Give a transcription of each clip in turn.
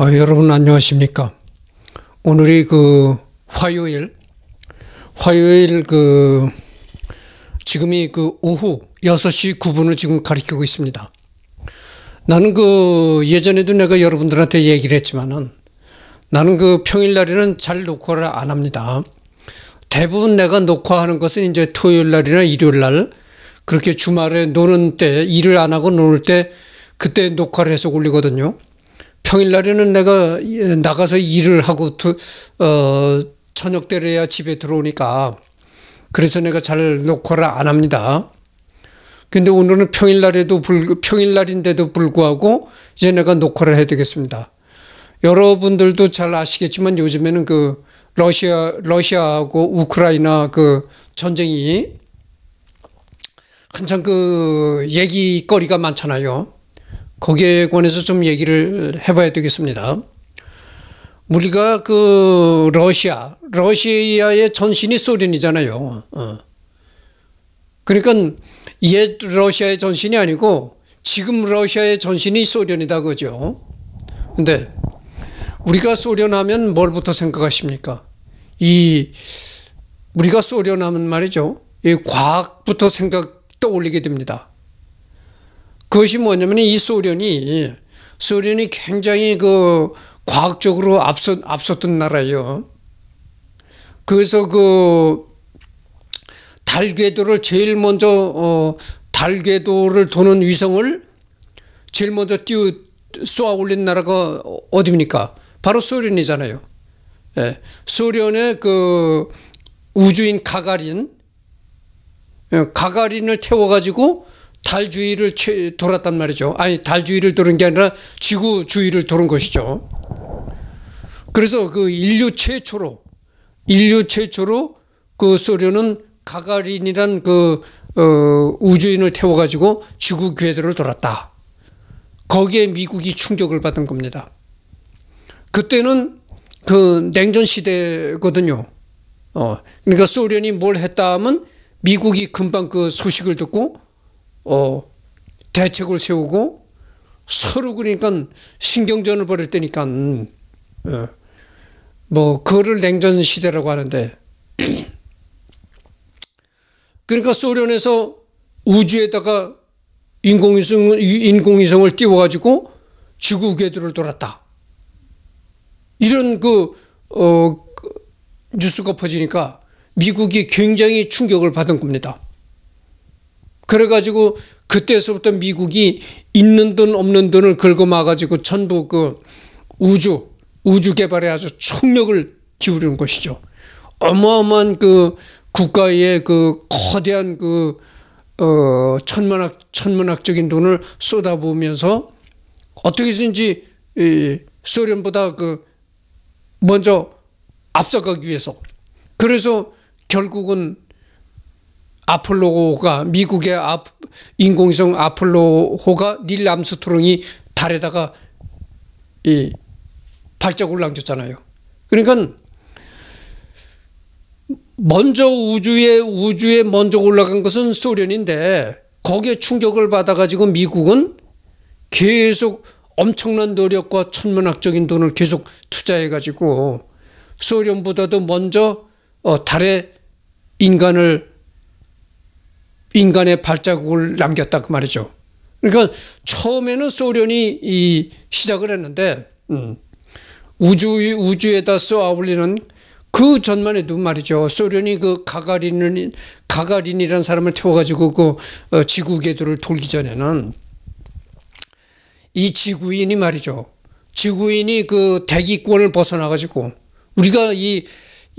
아, 여러분 안녕하십니까? 오늘이 그 화요일, 화요일 그 지금이 그 오후 6시 9분을 지금 가리키고 있습니다. 나는 그 예전에도 내가 여러분들한테 얘기를 했지만은 나는 그 평일날에는 잘 녹화를 안 합니다. 대부분 내가 녹화하는 것은 이제 토요일날이나 일요일날 그렇게 주말에 노는 때 일을 안 하고 노는 때 그때 녹화를 해서 올리거든요. 평일날에는 내가 나가서 일을 하고 어, 저녁 때려야 집에 들어오니까 그래서 내가 잘 녹화를 안 합니다. 근데 오늘은 평일날에도 불, 평일날인데도 불구하고 이제 내가 녹화를 해야 되겠습니다. 여러분들도 잘 아시겠지만 요즘에는 그 러시아, 러시아하고 우크라이나 그 전쟁이 한참 그 얘기거리가 많잖아요. 거기에 관해서 좀 얘기를 해봐야 되겠습니다. 우리가 그 러시아, 러시아의 전신이 소련이잖아요. 어. 그러니까 옛 러시아의 전신이 아니고 지금 러시아의 전신이 소련이다 그죠. 근데 우리가 소련하면 뭘부터 생각하십니까? 이 우리가 소련하면 말이죠. 이 과학부터 생각 떠올리게 됩니다. 그것이 뭐냐면 이 소련이 소련이 굉장히 그 과학적으로 앞서 앞섰던 나라예요. 그래서 그 달궤도를 제일 먼저 어, 달궤도를 도는 위성을 제일 먼저 띄우 쏘아 올린 나라가 어디입니까? 바로 소련이잖아요. 예. 소련의 그 우주인 가가린 예, 가가린을 태워 가지고 달 주위를 돌았단 말이죠. 아니 달 주위를 도는 게 아니라 지구 주위를 도는 것이죠. 그래서 그 인류 최초로 인류 최초로 그 소련은 가가린이란 그 어, 우주인을 태워가지고 지구 궤도를 돌았다. 거기에 미국이 충격을 받은 겁니다. 그때는 그 냉전 시대거든요. 어, 그러니까 소련이 뭘 했다 하면 미국이 금방 그 소식을 듣고 어, 대책을 세우고 서로 그러니까 신경전을 벌일 때니까 음, 어, 뭐 그를 거 냉전 시대라고 하는데 그러니까 소련에서 우주에다가 인공위성 인공위성을 띄워가지고 지구 궤도를 돌았다 이런 그 어, 그 뉴스가 퍼지니까 미국이 굉장히 충격을 받은 겁니다. 그래가지고 그때서부터 미국이 있는 돈 없는 돈을 긁어마가지고 전부 그 우주 우주 개발에 아주 총력을 기울이는 것이죠. 어마어마한 그 국가의 그 거대한 그 어, 천문학 천문학적인 돈을 쏟아부으면서 어떻게든지 이 소련보다 그 먼저 앞서가기 위해서 그래서 결국은 아폴로호가 미국의 인공위성 아폴로호가 닐 암스트롱이 달에다가 이 발자국을 남겼잖아요. 그러니까 먼저 우주에 우주에 먼저 올라간 것은 소련인데 거기에 충격을 받아가지고 미국은 계속 엄청난 노력과 천문학적인 돈을 계속 투자해가지고 소련보다도 먼저 어, 달에 인간을 인간의 발자국을 남겼다 그 말이죠. 그러니까 처음에는 소련이 이 시작을 했는데 음, 우주 우주에다 쏘아올리는 그 전만 해도 말이죠. 소련이 그 가가린은 가가린이라는 사람을 태워가지고 그 어, 지구 궤도를 돌기 전에는 이 지구인이 말이죠. 지구인이 그 대기권을 벗어나가지고 우리가 이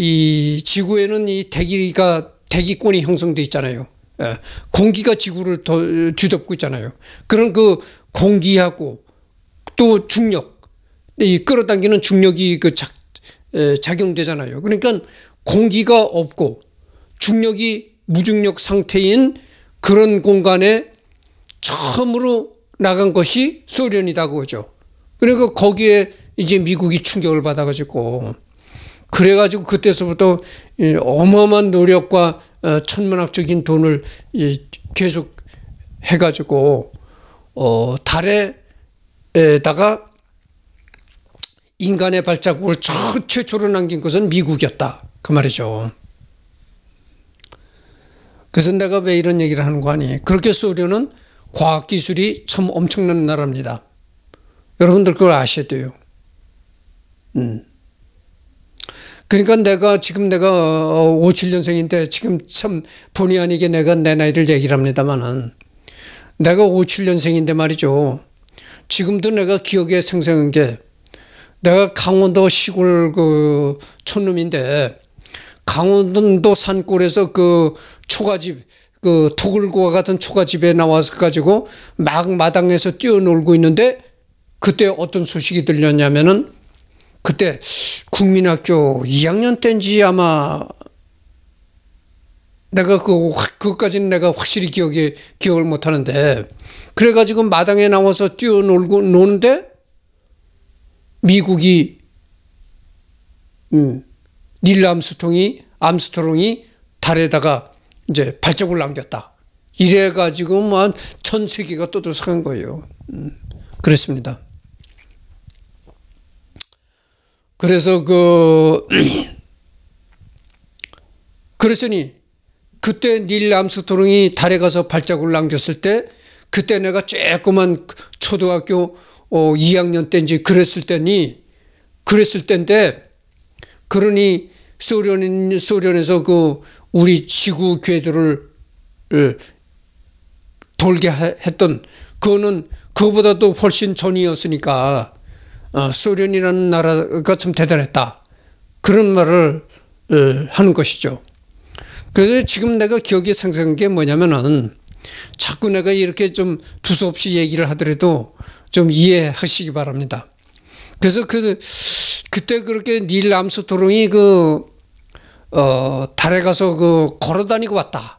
이 지구에는 이 대기가 대기권이 형성돼 있잖아요. 예, 공기가 지구를 더 어, 뒤덮고 있잖아요. 그런 그 공기하고 또 중력, 이 끌어당기는 중력이 그 작, 작용되잖아요. 그러니까 공기가 없고 중력이 무중력 상태인 그런 공간에 처음으로 나간 것이 소련이다고 하죠. 그러니까 거기에 이제 미국이 충격을 받아가지고 그래가지고 그때서부터 어마어마한 노력과 천문학적인 돈을 계속 해가지고 어, 달에다가 인간의 발자국을 최초로 남긴 것은 미국이었다 그 말이죠. 그래서 내가 왜 이런 얘기를 하는 거 아니? 그렇게 소련은 과학기술이 참 엄청난 나라입니다. 여러분들 그걸 아셔야 돼요. 음. 그러니까 내가 지금 내가 57년생인데 어, 어, 지금 참 본의 아니게 내가 내 나이를 얘기를 합니다만은 내가 57년생인데 말이죠. 지금도 내가 기억에 생생한 게 내가 강원도 시골 그 촌놈인데 강원도 산골에서 그 초가집 그 토굴과 같은 초가집에 나와서 가지고 막 마당에서 뛰어놀고 있는데 그때 어떤 소식이 들렸냐면은 그때 국민학교 2학년 때인지 아마 내가 그 그것까지는 내가 확실히 기억이 기억을 못 하는데 그래가지고 마당에 나와서 뛰어놀고 노는데 미국이 음, 닐 암스통이 암스트롱이 달에다가 이제 발자국을 남겼다. 이래가지고 뭐한 전 세계가 떠들썩한 거예요. 음, 그랬습니다. 그래서 그그랬으니 그때 닐 암스토롱이 달에 가서 발자국을 남겼을 때 그때 내가 조그만 초등학교 어, 2학년 때인지 그랬을 때니 그랬을 때인데 그러니 소련 소련에서 그 우리 지구 궤도를 돌게 했던 그거는 그보다도 훨씬 전이었으니까 어, 소련이라는 나라가 참 대단했다. 그런 말을 어, 하는 것이죠. 그래서 지금 내가 기억에 생생한 게 뭐냐면은 자꾸 내가 이렇게 좀 두서없이 얘기를 하더라도 좀 이해하시기 바랍니다. 그래서 그, 그때 그렇게 닐 암스토롱이 그, 어, 달에 가서 그 걸어 다니고 왔다.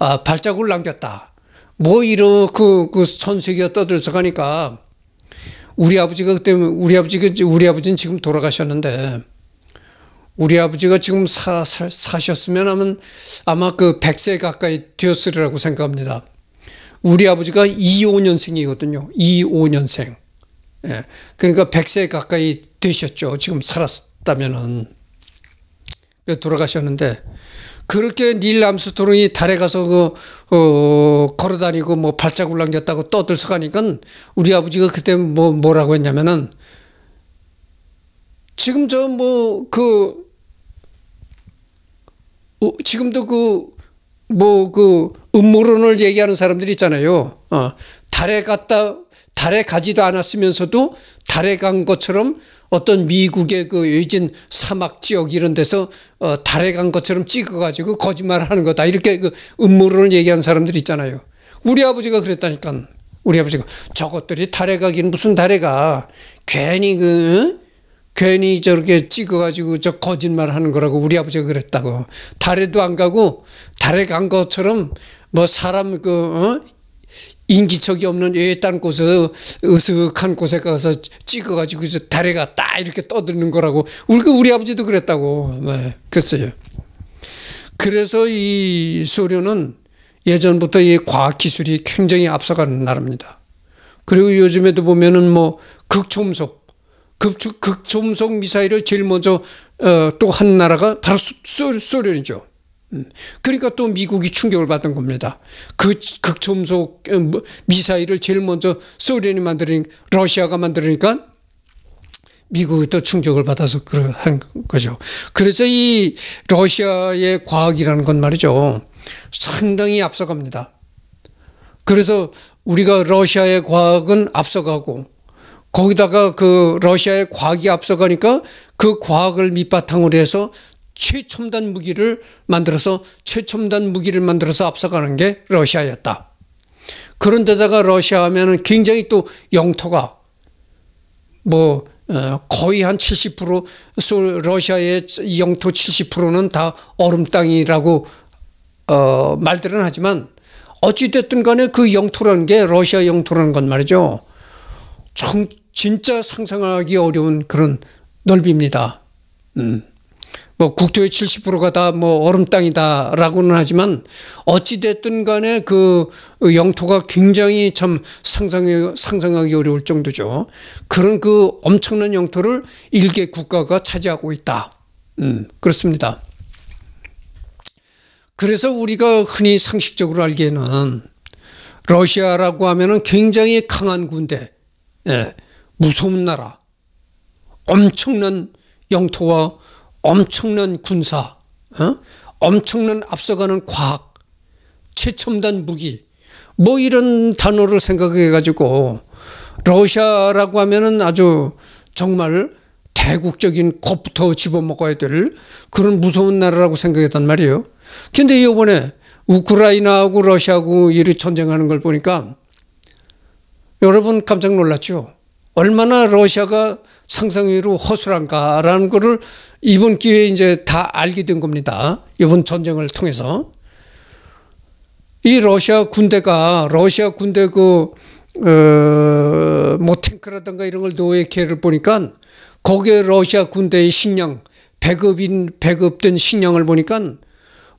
아, 발자국을 남겼다. 뭐이런 그, 그 선세계가 떠들썩 하니까 우리 아버지가 그때 뭐 우리 아버지가 우리 아버지는 지금 돌아가셨는데 우리 아버지가 지금 사, 사, 사셨으면 하면 아마 그 100세 가까이 되었으리라고 생각합니다. 우리 아버지가 25년생이거든요. 25년생. 예. 그러니까 100세 가까이 되셨죠. 지금 살았다면은 그 돌아가셨는데 그렇게 닐 암스트롱이 달에 가서 그, 어, 걸어다니고 뭐 발자국 남겼다고 떠들썩하니까 우리 아버지가 그때 뭐, 뭐라고 했냐면은 지금 저 뭐 그, 어, 지금도 그, 뭐 그 음모론을 얘기하는 사람들이 있잖아요. 어, 달에 갔다, 달에 가지도 않았으면서도 달에 간 것처럼 어떤 미국의 그 외진 사막 지역 이런 데서 어, 달에 간 것처럼 찍어가지고 거짓말을 하는 거다. 이렇게 그 음모론을 얘기한 사람들 이 있잖아요. 우리 아버지가 그랬다니까. 우리 아버지가 저것들이 달에 가긴 무슨 달에 가. 괜히 그, 괜히 저렇게 찍어가지고 저 거짓말 하는 거라고 우리 아버지가 그랬다고. 달에도 안 가고 달에 간 것처럼 뭐 사람 그, 어? 인기척이 없는 외딴 곳에 으슥한 곳에 가서 찍어가지고 다리가 딱 이렇게 떠드는 거라고 우리 그 우리 아버지도 그랬다고 네, 그랬어요. 그래서 이 소련은 예전부터 이 과학 기술이 굉장히 앞서가는 나라입니다. 그리고 요즘에도 보면은 뭐 극초음속 극초, 극초음속 미사일을 제일 먼저 어, 또한 나라가 바로 소, 소, 소련이죠. 그러니까 또 미국이 충격을 받은 겁니다. 그 극초음속 어, 뭐, 미사일을 제일 먼저 소련이 만들니 러시아가 만들으니까 미국이 또 충격을 받아서 그한 러 거죠. 그래서 이 러시아의 과학이라는 건 말이죠. 상당히 앞서갑니다. 그래서 우리가 러시아의 과학은 앞서가고 거기다가 그 러시아의 과학이 앞서가니까 그 과학을 밑바탕으로 해서 최첨단 무기를 만들어서 최첨단 무기를 만들어서 앞서가는 게 러시아였다. 그런데다가 러시아 하면은 굉장히 또 영토가 뭐 어, 거의 한 70% 러시아의 영토 70%는 다 얼음 땅이라고 어, 말들은 하지만 어찌됐든 간에 그 영토라는 게 러시아 영토라는 건 말이죠. 참 진짜 상상하기 어려운 그런 넓이입니다. 음. 뭐 국토의 70%가 다 뭐 얼음 땅이다라고는 하지만 어찌 됐든 간에 그 영토가 굉장히 참상상 상상하기 어려울 정도죠. 그런 그 엄청난 영토를 일개 국가가 차지하고 있다. 음, 그렇습니다. 그래서 우리가 흔히 상식적으로 알기에는 러시아라고 하면은 굉장히 강한 군대, 예, 무서운 나라, 엄청난 영토와 엄청난 군사, 어? 엄청난 앞서가는 과학, 최첨단 무기, 뭐 이런 단어를 생각해가지고 러시아라고 하면은 아주 정말 대국적인 겁부터 집어먹어야 될 그런 무서운 나라라고 생각했단 말이에요. 근데 이번에 우크라이나하고 러시아하고 이리 전쟁하는 걸 보니까 여러분 깜짝 놀랐죠? 얼마나 러시아가 상상위로 허술한가라는 거를 이번 기회에 이제 다 알게 된 겁니다. 이번 전쟁을 통해서. 이 러시아 군대가 러시아 군대 그, 어, 뭐 탱크라든가 이런 걸 노예 캐를 보니까 거기에 러시아 군대의 식량, 배급인, 배급된 식량을 보니까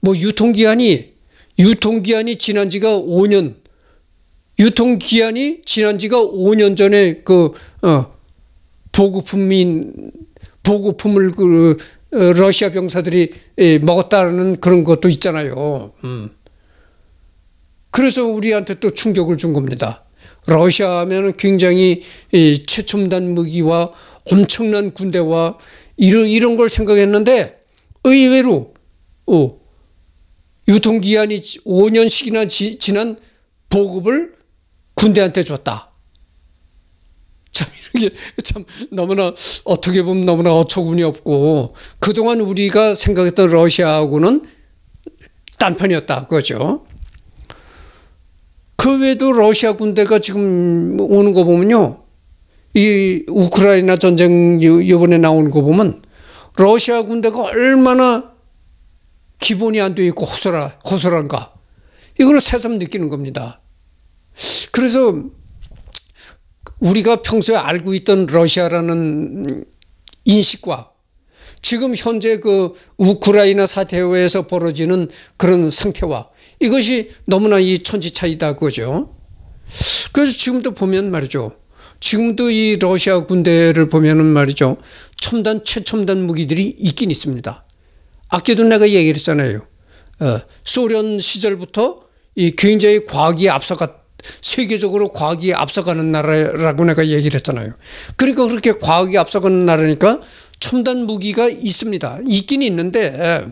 뭐 유통기한이, 유통기한이 지난 지가 5년, 유통기한이 지난 지가 5년 전에 그, 어, 보급품인 보급품을 그 어, 러시아 병사들이 예, 먹었다는 그런 것도 있잖아요. 음. 그래서 우리한테 또 충격을 준 겁니다. 러시아 하면 굉장히 최첨단 무기와 엄청난 군대와 이런, 이런 걸 생각했는데 의외로 어, 유통기한이 5년씩이나 지, 지난 보급을 군대한테 줬다. 이게 참 너무나 어떻게 보면 너무나 어처구니 없고 그동안 우리가 생각했던 러시아하고는 딴편이었다 그거죠. 그 외에도 러시아 군대가 지금 오는 거 보면요. 이 우크라이나 전쟁 이번에 나오는 거 보면 러시아 군대가 얼마나 기본이 안 돼 있고 허술하, 허술한가. 이걸 새삼 느끼는 겁니다. 그래서 우리가 평소에 알고 있던 러시아라는 인식과 지금 현재 그 우크라이나 사태에서 벌어지는 그런 상태와 이것이 너무나 이 천지 차이다 그거죠. 그래서 지금도 보면 말이죠. 지금도 이 러시아 군대를 보면은 말이죠. 첨단 최첨단 무기들이 있긴 있습니다. 아까도 내가 얘기 했잖아요. 어, 소련 시절부터 이 굉장히 과학이 앞서갔 세계적으로 과학이 앞서가는 나라라고 내가 얘기를 했잖아요. 그러니까 그렇게 과학이 앞서가는 나라니까 첨단 무기가 있습니다. 있긴 있는데 예.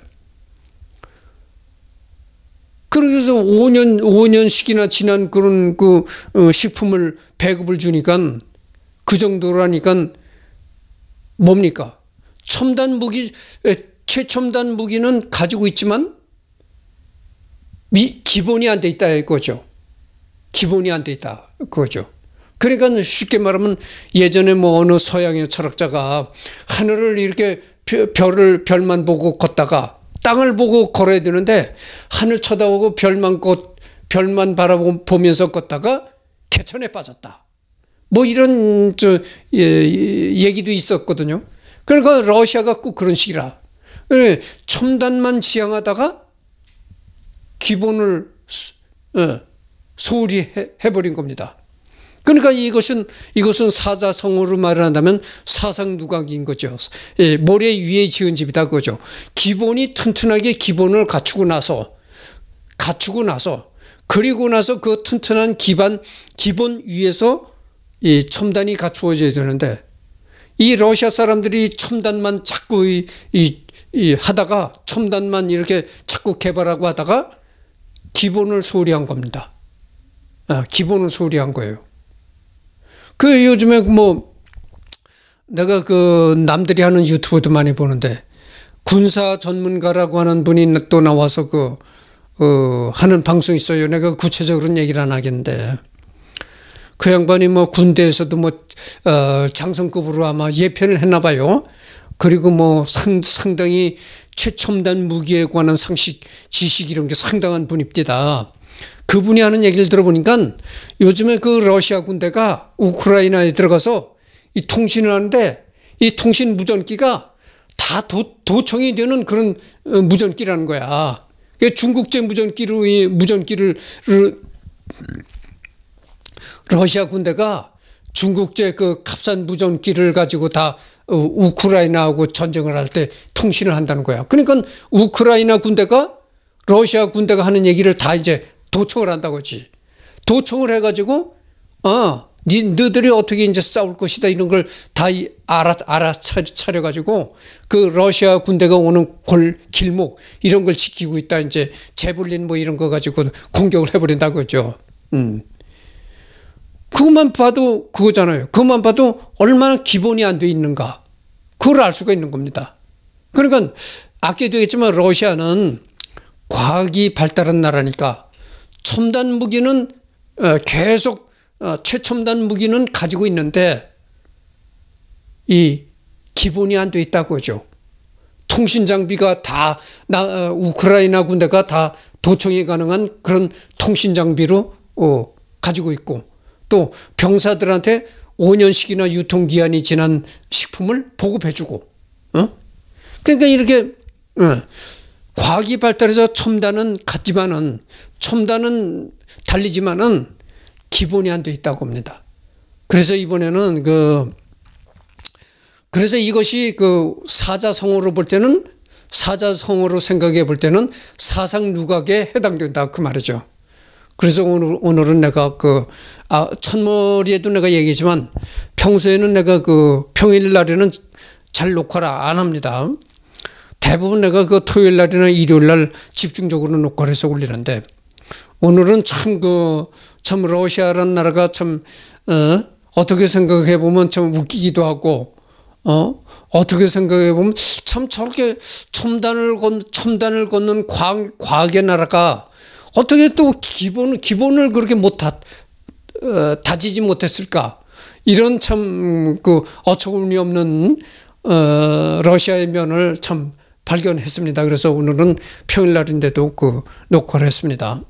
그래서 5년 5년씩이나 지난 그런 그 어, 식품을 배급을 주니까 그 정도라니까 뭡니까? 첨단 무기 최첨단 무기는 가지고 있지만 미, 기본이 안 돼 있다 이거죠. 기본이 안 돼 있다 그거죠. 그러니까 쉽게 말하면 예전에 뭐 어느 서양의 철학자가 하늘을 이렇게 별을 별만 보고 걷다가 땅을 보고 걸어야 되는데 하늘 쳐다보고 별만 걷 별만 바라보면서 걷다가 개천에 빠졌다. 뭐 이런 저 예, 예, 얘기도 있었거든요. 그러니까 러시아가 꼭 그런 식이라. 예, 첨단만 지향하다가 기본을 예, 소홀히 해, 버린 겁니다. 그러니까 이것은 이것은 사자성어로 말을 한다면 사상누각인 거죠. 예, 모래 위에 지은 집이다 그거죠. 기본이 튼튼하게 기본을 갖추고 나서 갖추고 나서 그리고 나서 그 튼튼한 기반 기본 위에서 이 첨단이 갖추어져야 되는데 이 러시아 사람들이 첨단만 자꾸 이, 이, 이 하다가 첨단만 이렇게 자꾸 개발하고 하다가 기본을 소홀히 한 겁니다. 아, 기본을 소리한 거예요. 그 요즘에 뭐 내가 그 남들이 하는 유튜브도 많이 보는데 군사 전문가라고 하는 분이 또 나와서 그 어, 하는 방송 있어요. 내가 구체적으로는 얘기를 안 하겠는데 그 양반이 뭐 군대에서도 뭐 어, 장성급으로 아마 예편을 했나 봐요. 그리고 뭐 상, 상당히 최첨단 무기에 관한 상식 지식 이런 게 상당한 분입니다. 그분이 하는 얘기를 들어보니까 요즘에 그 러시아 군대가 우크라이나에 들어가서 이 통신을 하는데 이 통신 무전기가 다 도, 청이 되는 그런 어, 무전기라는 거야. 중국제 무전기로 이 무전기를 러시아 군대가 중국제 그 값싼 무전기를 가지고 다 어, 우크라이나하고 전쟁을 할 때 통신을 한다는 거야. 그러니까 우크라이나 군대가 러시아 군대가 하는 얘기를 다 이제 도청을 한다고지. 도청을 해가지고 어, 니 너들이 어떻게 이제 싸울 것이다 이런 걸 다 알아 알아차려 가지고 그 러시아 군대가 오는 골 길목 이런 걸 지키고 있다 이제 제블린 뭐 이런 거 가지고 공격을 해버린다고죠. 음. 그것만 봐도 그거잖아요. 그것만 봐도 얼마나 기본이 안 돼 있는가. 그걸 알 수가 있는 겁니다. 그러니까 아껴 되겠지만 러시아는 과학이 발달한 나라니까 첨단 무기는 어, 계속 어, 최첨단 무기는 가지고 있는데 이 기본이 안 돼 있다고죠. 통신 장비가 다 나, 어, 우크라이나 군대가 다 도청이 가능한 그런 통신 장비로 어, 가지고 있고 또 병사들한테 5년씩이나 유통 기한이 지난 식품을 보급해주고 어? 그러니까 이렇게 어, 과학이 발달해서 첨단은 같지만은 첨단은 달리지만은 기본이 안 돼 있다고 봅니다. 그래서 이번에는 그 그래서 이것이 그 사자성어로 볼 때는 사자성어로 생각해 볼 때는 사상 누각에 해당된다 그 말이죠. 그래서 오늘 오늘은 내가 그 아, 첫머리에도 내가 얘기했지만 평소에는 내가 그 평일 날에는 잘 녹화를 안 합니다. 대부분 내가 그 토요일 날이나 일요일 날 집중적으로 녹화를 해서 올리는데 오늘은 참 그참 그, 러시아란 나라가 참 어, 어떻게 생각해 보면 참 웃기기도 하고 어 어떻게 생각해 보면 참 저렇게 첨단을 건 첨단을 걷는 과학, 과학의 나라가 어떻게 또 기본 기본을 그렇게 못 다, 어, 다지지 못했을까 이런 참 그 어처구니 없는 어, 러시아의 면을 참 발견했습니다. 그래서 오늘은 평일날인데도 그 녹화를 했습니다.